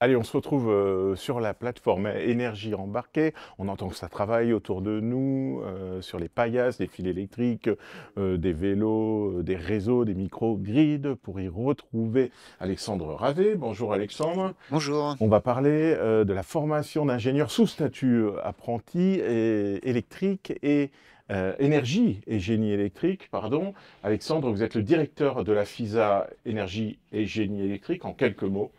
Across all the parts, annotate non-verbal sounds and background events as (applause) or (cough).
Allez, on se retrouve euh, sur la plateforme énergie embarquée. On entend que ça travaille autour de nous, euh, sur les paillasses, les fils électriques, euh, des vélos, des réseaux, des micro-grids, pour y retrouver Alexandre Ravet. Bonjour Alexandre. Bonjour. On va parler de la formation d'ingénieurs sous statut apprenti et électrique et énergie et génie électrique, pardon. Alexandre, vous êtes le directeur de la FISA énergie et génie électrique. En quelques mots,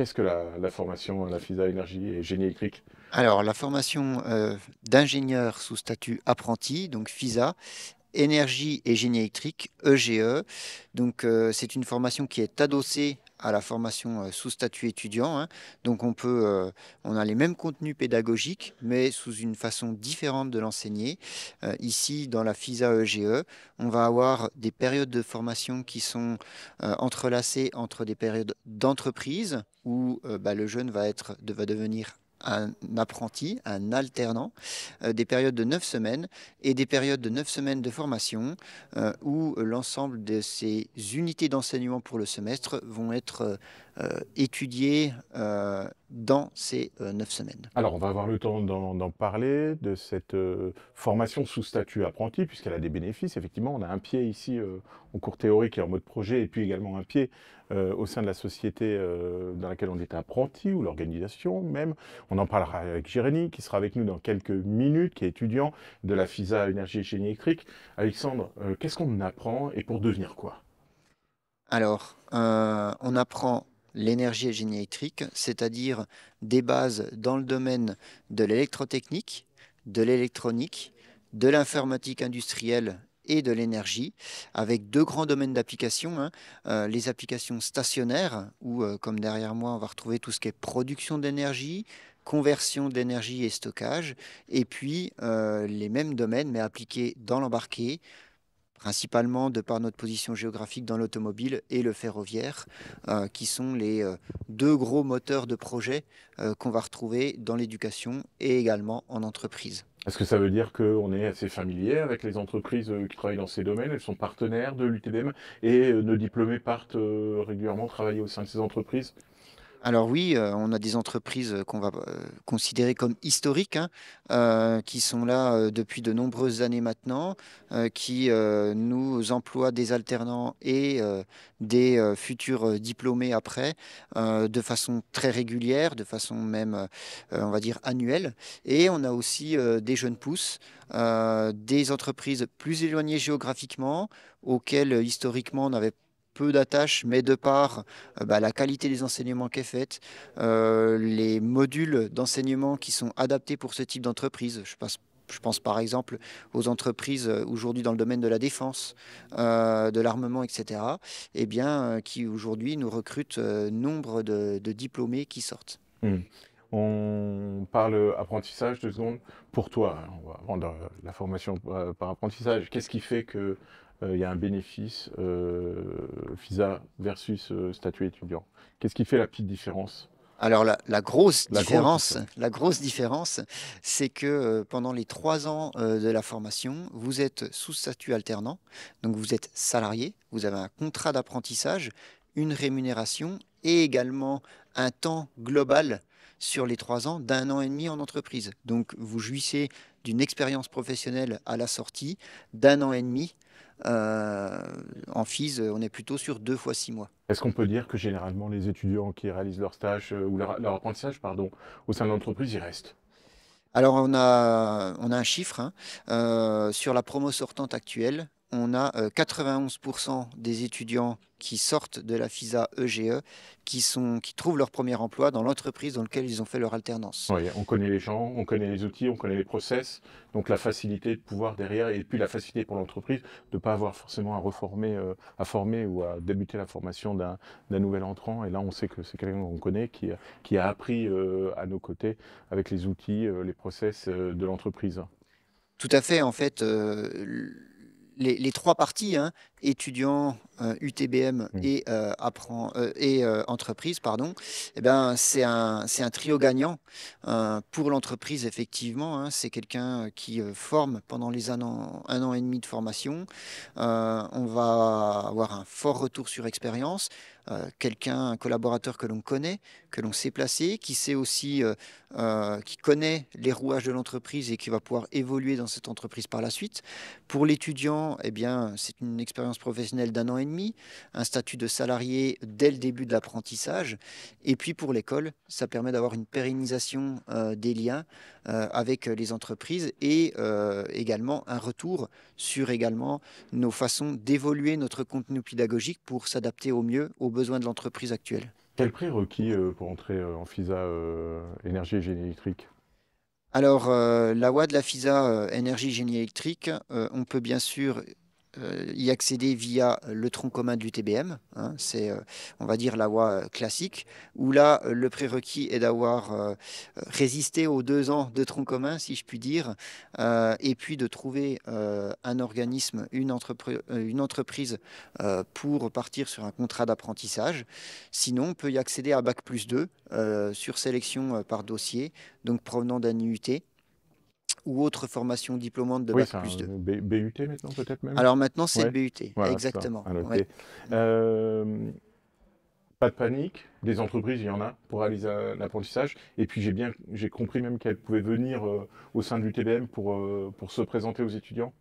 Qu'est-ce que la, formation la FISA Énergie et Génie électrique Alors, la formation euh, d'ingénieur sous statut apprenti, donc FISA, Énergie et Génie électrique, EGE. E. Donc, euh, c'est une formation qui est adossée à la formation euh, sous statut étudiant. Hein. Donc on peut, euh, on a les mêmes contenus pédagogiques, mais sous une façon différente de l'enseigner. Euh, ici, dans la FISA EGE, e, on va avoir des périodes de formation qui sont entrelacées entre des périodes d'entreprise où bah, le jeune va être, va devenir un apprenti, un alternant, euh, des périodes de 9 semaines et des périodes de 9 semaines de formation euh, où l'ensemble de ces unités d'enseignement pour le semestre vont être euh, euh, étudié euh, dans ces euh, neuf semaines. Alors, on va avoir le temps d'en parler, de cette formation sous statut apprenti, puisqu'elle a des bénéfices. Effectivement, on a un pied ici en cours théorique et en mode projet, et puis également un pied au sein de la société dans laquelle on est apprenti, ou l'organisation même. On en parlera avec Jérémy, qui sera avec nous dans quelques minutes, qui est étudiant de la FISA Énergie et Génie Électrique. Alexandre, qu'est-ce qu'on apprend et pour devenir quoi alors, on apprend l'énergie et électrique, c'est-à-dire des bases dans le domaine de l'électrotechnique, de l'électronique, de l'informatique industrielle et de l'énergie, avec deux grands domaines d'application. Hein. Euh, les applications stationnaires, où, euh, comme derrière moi, on va retrouver tout ce qui est production d'énergie, conversion d'énergie et stockage, et puis euh, les mêmes domaines, mais appliqués dans l'embarqué, principalement de par notre position géographique dans l'automobile et le ferroviaire, euh, qui sont les euh, deux gros moteurs de projet euh, qu'on va retrouver dans l'éducation et également en entreprise. Est-ce que ça veut dire qu'on est assez familier avec les entreprises qui travaillent dans ces domaines Elles sont partenaires de l'UTBM et nos diplômés partent régulièrement travailler au sein de ces entreprises alors oui, euh, on a des entreprises euh, qu'on va euh, considérer comme historiques, hein, qui sont là depuis de nombreuses années maintenant, qui nous emploient des alternants et des futurs diplômés après, de façon très régulière, de façon même, on va dire, annuelle. Et on a aussi des jeunes pousses, des entreprises plus éloignées géographiquement, auxquelles historiquement on n'avait pas peu d'attaches, mais de par euh, bah, la qualité des enseignements qui est faite, euh, les modules d'enseignement qui sont adaptés pour ce type d'entreprise. Je pense je pense par exemple aux entreprises euh, aujourd'hui dans le domaine de la défense, de l'armement, etc., eh bien, qui aujourd'hui nous recrutent nombre de, diplômés qui sortent. Hmm. On parle apprentissage deux secondes. Pour toi, hein, on va vendre la formation par apprentissage. Qu'est-ce qui fait que euh, il y a un bénéfice FISA euh, versus euh, statut étudiant. Qu'est-ce qui fait la petite différence alors la, grosse différence, la, grosse différence, c'est que pendant les trois ans de la formation, vous êtes sous statut alternant, donc vous êtes salarié, vous avez un contrat d'apprentissage, une rémunération et également un temps global sur les trois ans d'un an et demi en entreprise. Donc vous jouissez d'une expérience professionnelle à la sortie d'un an et demi euh, en FIS, on est plutôt sur deux fois six mois. Est-ce qu'on peut dire que généralement les étudiants qui réalisent leur stage euh, ou leur, apprentissage pardon, au sein de l'entreprise, y restent alors on a, on a un chiffre hein. euh, sur la promo sortante actuelle on a 91% euh, des étudiants qui sortent de la FISA EGE e qui, sont, qui trouvent leur premier emploi dans l'entreprise dans laquelle ils ont fait leur alternance. on connaît les gens, on connaît les outils, on connaît les process, donc la facilité de pouvoir derrière, et puis la facilité pour l'entreprise de ne pas avoir forcément à reformer, euh, à former ou à débuter la formation d'un nouvel entrant. Et là, on sait que c'est quelqu'un qu'on connaît qui, a appris euh, à nos côtés avec les outils, les process de l'entreprise. Tout à fait, en fait les, trois parties, hein, étudiants euh, UTBM mmh. et, euh, apprend, euh, et entreprise, pardon, eh ben, c'est un, un, trio gagnant pour l'entreprise, effectivement. Hein. c'est quelqu'un qui forme pendant les un an, un an et demi de formation. on va avoir un fort retour sur expérience. quelqu'un, un collaborateur que l'on connaît, que l'on sait placer, qui sait aussi, qui connaît les rouages de l'entreprise et qui va pouvoir évoluer dans cette entreprise par la suite. Pour l'étudiant, eh bien, c'est une expérience professionnelle d'un an et demi, un statut de salarié dès le début de l'apprentissage. Et puis pour l'école, ça permet d'avoir une pérennisation euh, des liens euh, avec euh, les entreprises et également un retour sur également nos façons d'évoluer notre contenu pédagogique pour s'adapter au mieux aux besoins de l'entreprise actuelle. Quel prix requis pour entrer en FISA énergie et génie électrique alors, la loi de la FISA énergie génie électrique, on peut bien sûr euh, y accéder via euh, le tronc commun du TBM, hein, c'est euh, on va dire la voie classique, où là le prérequis est d'avoir résisté aux deux ans de tronc commun, si je puis dire, et puis de trouver un organisme, une, une entreprise pour partir sur un contrat d'apprentissage. Sinon, on peut y accéder à Bac plus 2 sur sélection par dossier, donc provenant d'un IUT ou autre formation diplômante de Bac plus 2. BUT maintenant peut-être même Alors maintenant c'est BUT, exactement. Ah, euh, pas de panique, des entreprises, il y en a pour réaliser euh, l'apprentissage. Et puis j'ai bien, j'ai compris même qu'elles pouvaient venir euh, au sein du TBM pour, pour se présenter aux étudiants.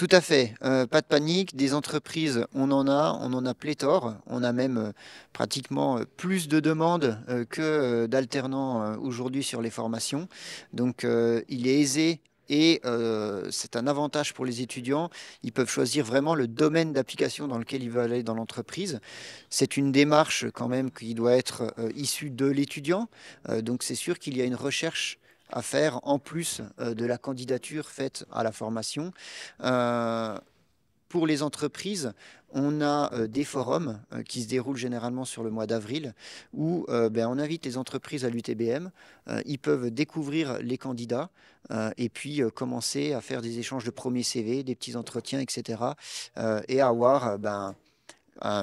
Tout à fait. Euh, pas de panique. Des entreprises, on en a, on en a pléthore. On a même euh, pratiquement euh, plus de demandes que d'alternants aujourd'hui sur les formations. Donc, il est aisé et c'est un avantage pour les étudiants. Ils peuvent choisir vraiment le domaine d'application dans lequel ils veulent aller dans l'entreprise. C'est une démarche quand même qui doit être issue de l'étudiant. donc c'est sûr qu'il y a une recherche à faire en plus euh, de la candidature faite à la formation. Euh, pour les entreprises, on a euh, des forums qui se déroulent généralement sur le mois d'avril où ben, on invite les entreprises à l'UTBM. ils peuvent découvrir les candidats et puis commencer à faire des échanges de premiers CV, des petits entretiens, etc. et avoir ben,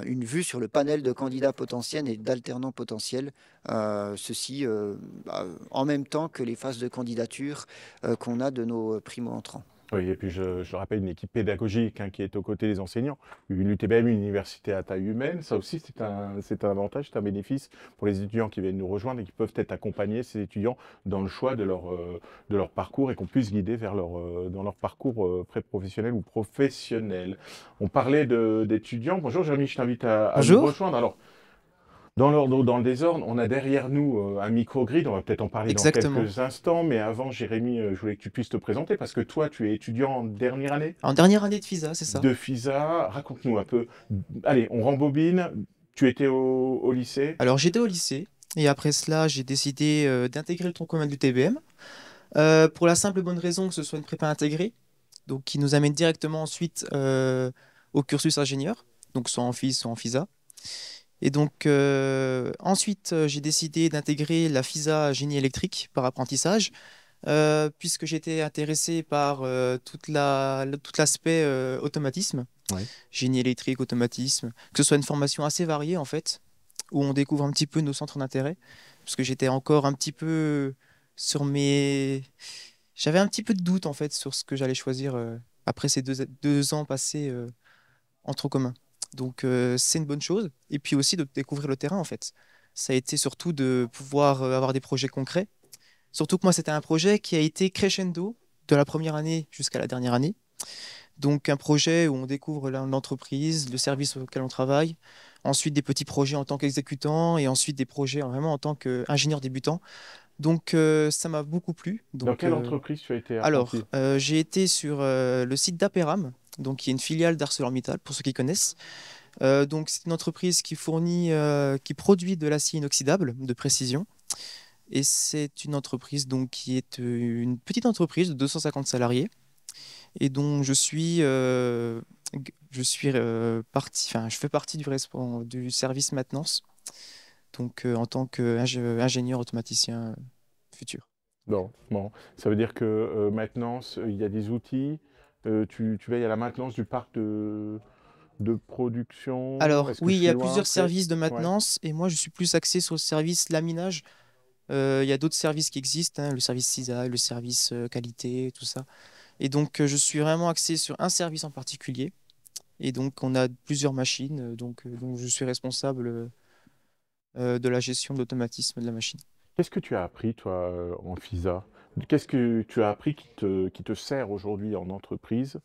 une vue sur le panel de candidats potentiels et d'alternants potentiels, euh, ceci euh, bah, en même temps que les phases de candidature euh, qu'on a de nos primo-entrants. Oui, et puis je, rappelle une équipe pédagogique hein, qui est aux côtés des enseignants. Une UTBM, une université à taille humaine, ça aussi c'est un, c'est un avantage, c'est un bénéfice pour les étudiants qui viennent nous rejoindre et qui peuvent être accompagnés, ces étudiants, dans le choix de leur, euh, de leur parcours et qu'on puisse guider vers leur, euh, dans leur parcours euh, pré-professionnel ou professionnel. On parlait d'étudiants. Bonjour Jérémy, je t'invite à, nous rejoindre. Alors, dans l'ordre ou dans le désordre, on a derrière nous euh, un micro microgrid, on va peut-être en parler dans quelques instants, mais avant, Jérémy, euh, je voulais que tu puisses te présenter parce que toi, tu es étudiant en dernière année En dernière année de FISA, c'est ça De FISA, raconte-nous un peu. Allez, on rembobine, tu étais au, lycée Alors, j'étais au lycée, et après cela, j'ai décidé euh, d'intégrer le tronc commun du TBM, pour la simple bonne raison que ce soit une prépa intégrée, donc qui nous amène directement ensuite au cursus ingénieur, donc soit en FISA, soit en FISA. Et donc, euh, ensuite, euh, j'ai décidé d'intégrer la FISA génie électrique par apprentissage, euh, puisque j'étais intéressé par toute la, tout l'aspect automatisme, génie électrique, automatisme, que ce soit une formation assez variée en fait, où on découvre un petit peu nos centres d'intérêt, puisque j'étais encore un petit peu sur mes. J'avais un petit peu de doute en fait sur ce que j'allais choisir après ces deux, deux ans passés entre trop commun. Donc euh, c'est une bonne chose. Et puis aussi de découvrir le terrain en fait. Ça a été surtout de pouvoir euh, avoir des projets concrets. Surtout que moi c'était un projet qui a été crescendo de la première année jusqu'à la dernière année. Donc un projet où on découvre l'entreprise, le service auquel on travaille, ensuite des petits projets en tant qu'exécutant et ensuite des projets vraiment en tant qu'ingénieur débutant. Donc euh, ça m'a beaucoup plu. Dans quelle entreprise tu as été Alors, j'ai été sur le site d'Aperam, donc qui est une filiale d'ArcelorMittal, pour ceux qui connaissent. Euh, donc c'est une entreprise qui fournit, euh, qui produit de l'acier inoxydable de précision. Et c'est une entreprise donc qui est euh, une petite entreprise de 250 salariés et dont je suis, je suis parti, enfin je fais partie du, service maintenance, donc en tant qu'ingénieur automaticien futur. ça veut dire que maintenance, il y a des outils euh, tu, veilles à la maintenance du parc de, de production Alors oui, il y a plusieurs services de maintenance et moi je suis plus axé sur le service laminage. Euh, il y a d'autres services qui existent, hein, le service CISA, le service euh, qualité, tout ça. Et donc je suis vraiment axé sur un service en particulier. Et donc on a plusieurs machines, donc, je suis responsable de la gestion de l'automatisme de la machine. Qu'est-ce que tu as appris toi en FISA Qu'est-ce que tu as appris qui te, sert aujourd'hui en entreprise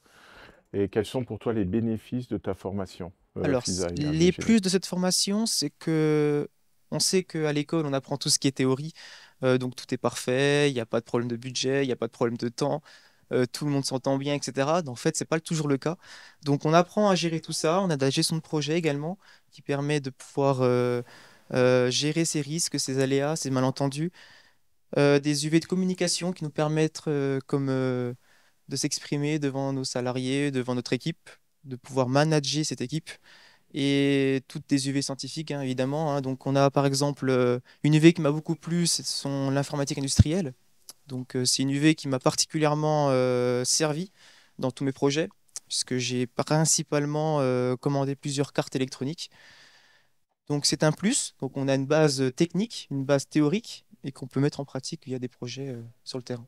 et quels sont pour toi les bénéfices de ta formation euh, Alors, les plus de cette formation, c'est que on sait qu'à l'école, on apprend tout ce qui est théorie, euh, donc tout est parfait, il n'y a pas de problème de budget, il n'y a pas de problème de temps, euh, tout le monde s'entend bien, etc. En fait, n'est pas toujours le cas. Donc, on apprend à gérer tout ça. On a de la gestion de projet également, qui permet de pouvoir gérer ses risques, ses aléas, ses malentendus. Euh, des UV de communication qui nous permettent euh, comme, euh, de s'exprimer devant nos salariés, devant notre équipe, de pouvoir manager cette équipe. Et toutes des UV scientifiques, hein, évidemment. Hein. Donc, on a par exemple une UV qui m'a beaucoup plu, c'est l'informatique industrielle. Donc, c'est une UV qui m'a particulièrement servi dans tous mes projets, puisque j'ai principalement commandé plusieurs cartes électroniques. Donc, c'est un plus. Donc, on a une base technique, une base théorique, et qu'on peut mettre en pratique il y a des projets euh, sur le terrain.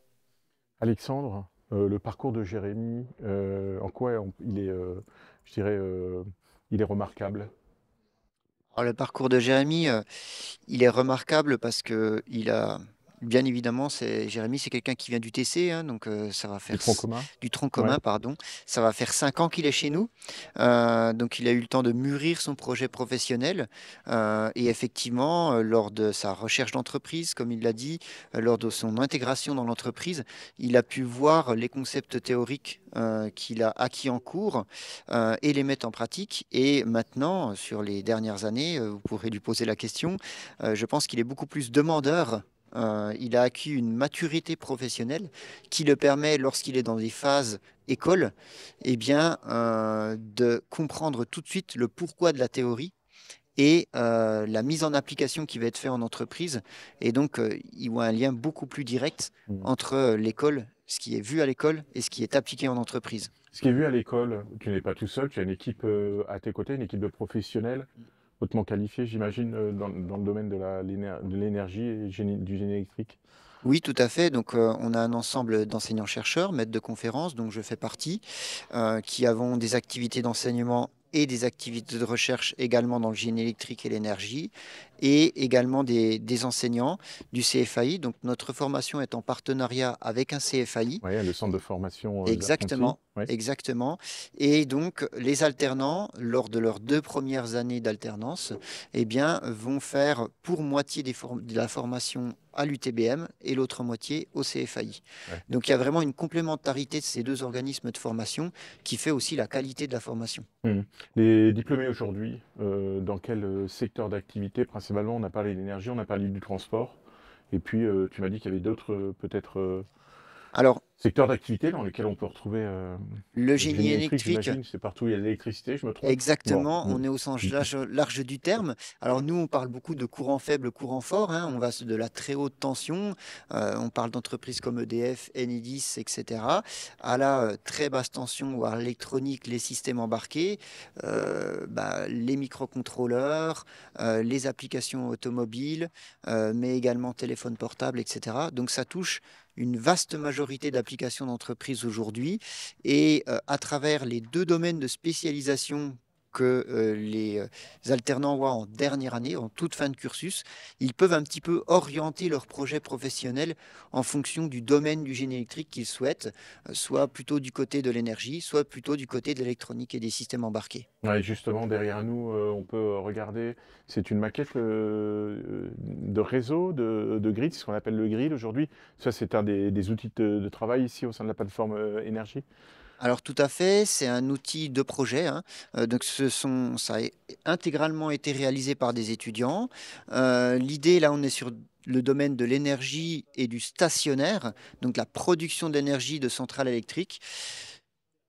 Alexandre, euh, le parcours de Jérémy, euh, en quoi il est, je dirais, il est remarquable ah, Le parcours de Jérémy, il est remarquable parce que il a, Bien évidemment, c'est Jérémy, c'est quelqu'un qui vient du TC, hein, donc euh, ça va faire du tronc commun. pardon. Ça va faire cinq ans qu'il est chez nous, euh, donc il a eu le temps de mûrir son projet professionnel. Euh, et effectivement, lors de sa recherche d'entreprise, comme il l'a dit, lors de son intégration dans l'entreprise, il a pu voir les concepts théoriques qu'il a acquis en cours et les mettre en pratique. Et maintenant, sur les dernières années, vous pourrez lui poser la question. je pense qu'il est beaucoup plus demandeur euh, il a acquis une maturité professionnelle qui le permet, lorsqu'il est dans des phases école, eh bien, euh, de comprendre tout de suite le pourquoi de la théorie et euh, la mise en application qui va être faite en entreprise. Et donc, il voit un lien beaucoup plus direct mmh. entre l'école, ce qui est vu à l'école, et ce qui est appliqué en entreprise. Ce qui est vu à l'école, tu n'es pas tout seul, tu as une équipe à tes côtés, une équipe de professionnels. Mmh hautement qualifié, j'imagine, euh, dans, le domaine de l'énergie et du génie électrique. Oui, tout à fait. Donc, euh, on a un ensemble d'enseignants-chercheurs, maîtres de conférences, dont je fais partie, euh, qui avons des activités d'enseignement et des activités de recherche également dans le génie électrique et l'énergie et également des, enseignants du CFAI. Donc notre formation est en partenariat avec un CFAI. Oui, le centre de formation. Euh, exactement. Exactement. Et donc, les alternants, lors de leurs deux premières années d'alternance, eh bien, vont faire pour moitié des de la formation à l'UTBM et l'autre moitié au CFAI. Donc, il y a vraiment une complémentarité de ces deux organismes de formation qui fait aussi la qualité de la formation. Mmh. Les diplômés aujourd'hui, euh, dans quel euh, secteur d'activité principalement on a parlé de l'énergie, on a parlé du transport. Et puis, euh, tu m'as dit qu'il y avait d'autres, euh, peut-être. Euh, Alors, secteur d'activité dans lequel on peut retrouver euh, le génie, électrique. C'est partout il y a l'électricité, je me trompe. Exactement, on est au sens (laughs) large, du terme. Alors nous, on parle beaucoup de courant faible, courant fort. Hein. On va de la très haute tension. Euh, on parle d'entreprises comme EDF, Enedis, etc. À la euh, très basse tension, voire l'électronique, les systèmes embarqués, bah, les microcontrôleurs, les applications automobiles, mais également téléphones portables, etc. Donc ça touche une vaste majorité d'applications d'entreprise aujourd'hui. Et euh, à travers les deux domaines de spécialisation que euh, les euh, alternants voient en dernière année, en toute fin de cursus, ils peuvent un petit peu orienter leur projet professionnel en fonction du domaine du génie électrique qu'ils souhaitent, euh, soit plutôt du côté de l'énergie, soit plutôt du côté de l'électronique et des systèmes embarqués. justement, derrière nous, on peut regarder, c'est une maquette de réseau, de, grid, grid, ce qu'on appelle le grid aujourd'hui. Ça, c'est un des, outils de travail ici au sein de la plateforme énergie. Alors tout à fait, c'est un outil de projet. Hein. Euh, donc ce sont, ça a intégralement été réalisé par des étudiants. Euh, l'idée, là, on est sur le domaine de l'énergie et du stationnaire, donc la production d'énergie de centrales électriques.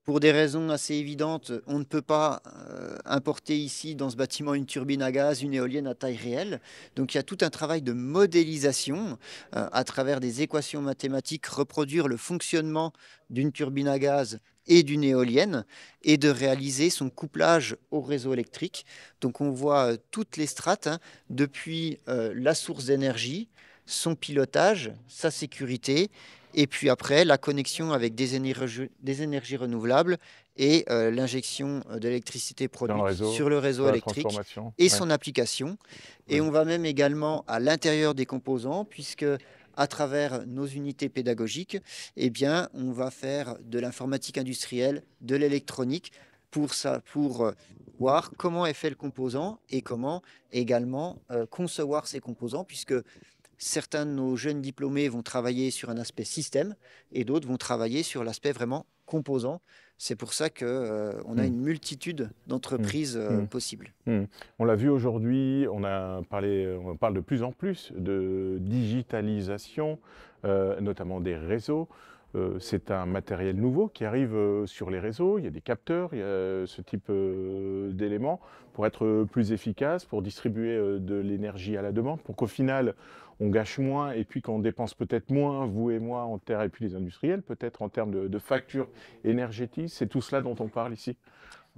Pour des raisons assez évidentes, on ne peut pas euh, importer ici dans ce bâtiment une turbine à gaz, une éolienne à taille réelle. Donc il y a tout un travail de modélisation euh, à travers des équations mathématiques, reproduire le fonctionnement d'une turbine à gaz et d'une éolienne et de réaliser son couplage au réseau électrique. Donc on voit euh, toutes les strates, hein, depuis la source d'énergie, son pilotage, sa sécurité, et puis après la connexion avec des, énergies renouvelables et euh, l'injection euh, de l'électricité produite sur le réseau électrique et son application. Et on va même également à l'intérieur des composants, puisque à travers nos unités pédagogiques, eh bien, on va faire de l'informatique industrielle, de l'électronique, pour, ça, pour euh, voir comment est fait le composant et comment également concevoir ces composants, puisque certains de nos jeunes diplômés vont travailler sur un aspect système et d'autres vont travailler sur l'aspect vraiment composant. C'est pour ça qu'on euh, a hmm. une multitude d'entreprises hmm. Euh, hmm. possibles. On l'a vu aujourd'hui, on, parle de plus en plus de digitalisation, euh, notamment des réseaux. C'est un matériel nouveau qui arrive sur les réseaux, il y a des capteurs, il y a ce type d'éléments pour être plus efficace, pour distribuer de l'énergie à la demande, pour qu'au final, on gâche moins et puis qu'on dépense peut-être moins, vous et moi, en terre et puis les industriels, peut-être en termes de, factures énergétiques. C'est tout cela dont on parle ici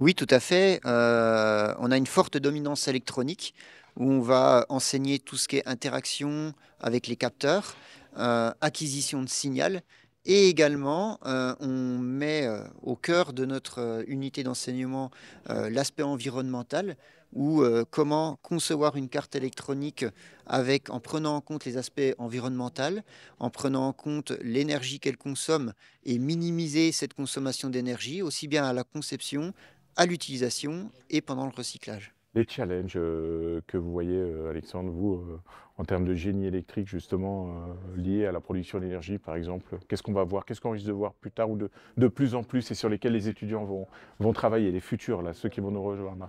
Oui, tout à fait. Euh, on a une forte dominance électronique où on va enseigner tout ce qui est interaction avec les capteurs, euh, acquisition de signal. Et également, euh, on met au cœur de notre unité d'enseignement l'aspect environnemental, ou euh, comment concevoir une carte électronique avec, en prenant en compte les aspects environnementaux, en prenant en compte l'énergie qu'elle consomme et minimiser cette consommation d'énergie aussi bien à la conception, à l'utilisation et pendant le recyclage. Les challenges euh, que vous voyez, euh, Alexandre, vous, en termes de génie électrique justement liés à la production d'énergie, par exemple, qu'est-ce qu'on va voir, qu'est-ce qu'on risque de voir plus tard ou de, plus en plus et sur lesquels les étudiants vont, travailler, les futurs, ceux qui vont nous rejoindre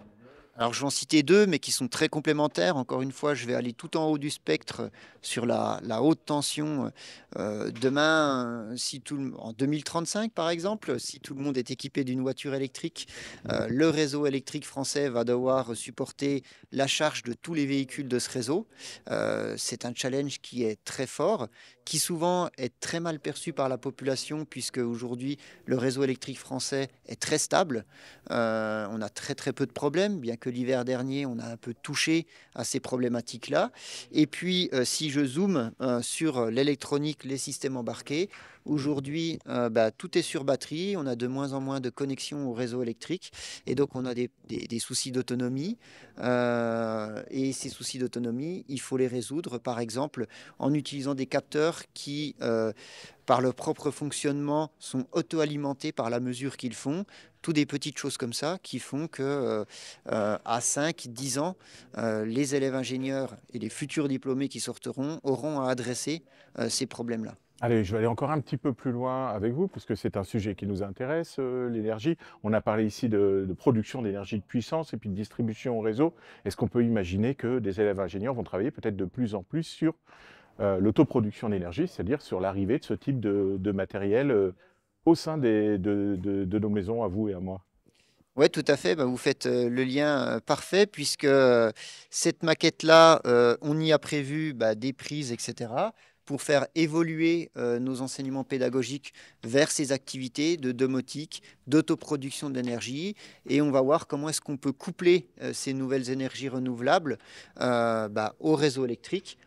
alors je vais en citer deux, mais qui sont très complémentaires. Encore une fois, je vais aller tout en haut du spectre sur la, haute tension. Euh, demain, si tout en 2035 par exemple, si tout le monde est équipé d'une voiture électrique, euh, le réseau électrique français va devoir supporter la charge de tous les véhicules de ce réseau. Euh, c'est un challenge qui est très fort, qui souvent est très mal perçu par la population, puisque aujourd'hui le réseau électrique français est très stable. Euh, on a très très peu de problèmes, bien que l'hiver dernier on a un peu touché à ces problématiques-là. Et puis euh, si je zoome euh, sur l'électronique, les systèmes embarqués, Aujourd'hui, euh, bah, tout est sur batterie, on a de moins en moins de connexions au réseau électrique et donc on a des, soucis d'autonomie. Euh, et ces soucis d'autonomie, il faut les résoudre par exemple en utilisant des capteurs qui, euh, par leur propre fonctionnement, sont auto-alimentés par la mesure qu'ils font. toutes des petites choses comme ça qui font que à 5, 10 ans, les élèves ingénieurs et les futurs diplômés qui sortiront auront à adresser ces problèmes-là. Allez, je vais aller encore un petit peu plus loin avec vous, puisque c'est un sujet qui nous intéresse, euh, l'énergie. On a parlé ici de, production d'énergie de puissance et puis de distribution au réseau. Est-ce qu'on peut imaginer que des élèves ingénieurs vont travailler peut-être de plus en plus sur euh, l'autoproduction d'énergie, c'est-à-dire sur l'arrivée de ce type de, matériel euh, au sein de, nos maisons, à vous et à moi oui, tout à fait. Ben, vous faites le lien parfait puisque cette maquette-là, on y a prévu bah, des prises, etc pour faire évoluer euh, nos enseignements pédagogiques vers ces activités de domotique, d'autoproduction d'énergie. Et on va voir comment est-ce qu'on peut coupler euh, ces nouvelles énergies renouvelables euh, bah, au réseau électrique,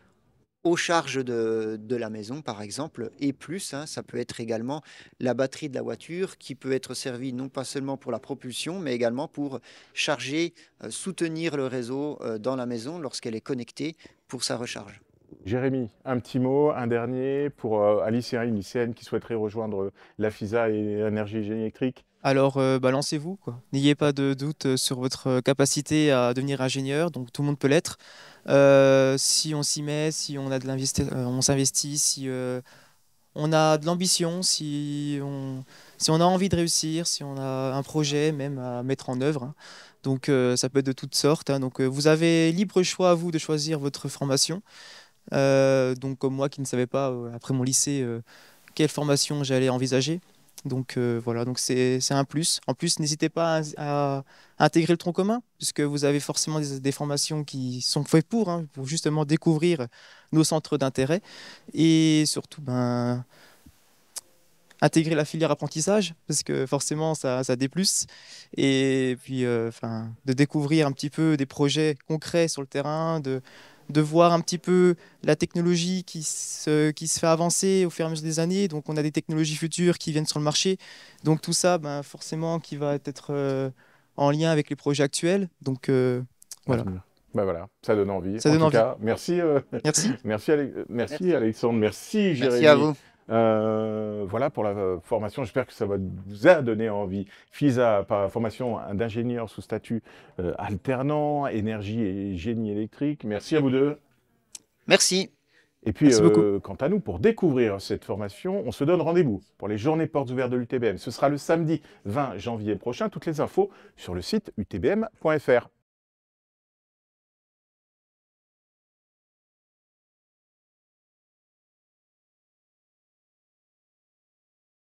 aux charges de, la maison, par exemple, et plus. Hein, ça peut être également la batterie de la voiture qui peut être servie non pas seulement pour la propulsion, mais également pour charger, soutenir le réseau dans la maison lorsqu'elle est connectée pour sa recharge. Jérémy, un petit mot, un dernier pour un euh, lycéen, une lycéenne qui souhaiterait rejoindre euh, la FISA et l'énergie électrique alors euh, balancez-vous, N'ayez pas de doute sur votre capacité à devenir ingénieur, donc tout le monde peut l'être. si on s'y met, si on a de on s'investit, si on a de l'ambition, si on, si on a envie de réussir, si on a un projet même à mettre en œuvre. Hein. Donc ça peut être de toutes sortes. Hein. Donc vous avez libre choix à vous de choisir votre formation. Euh, donc comme moi qui ne savais pas euh, après mon lycée euh, quelle formation j'allais envisager. Donc voilà, donc c'est un plus. En plus, n'hésitez pas à, intégrer le tronc commun, puisque vous avez forcément des, formations qui sont faites pour, hein, pour justement découvrir nos centres d'intérêt. Et surtout, ben, intégrer la filière apprentissage, parce que forcément, ça, ça a Et puis, enfin, de découvrir un petit peu des projets concrets sur le terrain, de, de voir un petit peu la technologie qui se, qui se fait avancer au fur et à mesure des années. Donc on a des technologies futures qui viennent sur le marché. Donc tout ça, ben, forcément, qui va être euh, en lien avec les projets actuels. Donc euh, voilà. Ben voilà, ça donne envie. Ça donne envie. merci, euh, merci. (laughs) merci, merci, merci, Alexandre. Merci, Jérémy. Merci à vous. Euh, voilà pour la formation, j'espère que ça vous a donné envie. FISA, par formation d'ingénieur sous statut euh, alternant, énergie et génie électrique. Merci à vous deux. Merci. Et puis, euh, quant à nous, pour découvrir cette formation, on se donne rendez-vous pour les journées portes ouvertes de l'UTBM. Ce sera le samedi 20 janvier prochain. Toutes les infos sur le site utbm.fr.